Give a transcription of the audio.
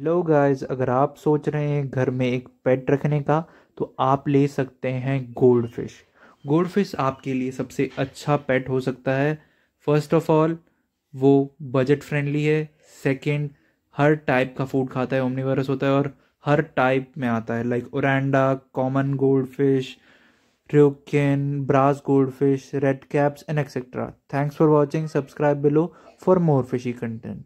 hello guys अगर आप सोच रहे हैं घर में एक पेट रखने का तो आप ले सकते हैं गोल्ड फिश गोल्ड फिश आपके लिए सबसे अच्छा पेट हो सकता है फर्स्ट ऑफ ऑल वो बजट फ्रेंडली है सेकंड हर टाइप का फूड खाता है ओमनीवरस होता है और हर टाइप में आता है like Oranda common gold fish Ryukin brass gold fish red caps and etcetera thanks for watching subscribe below for more fishy content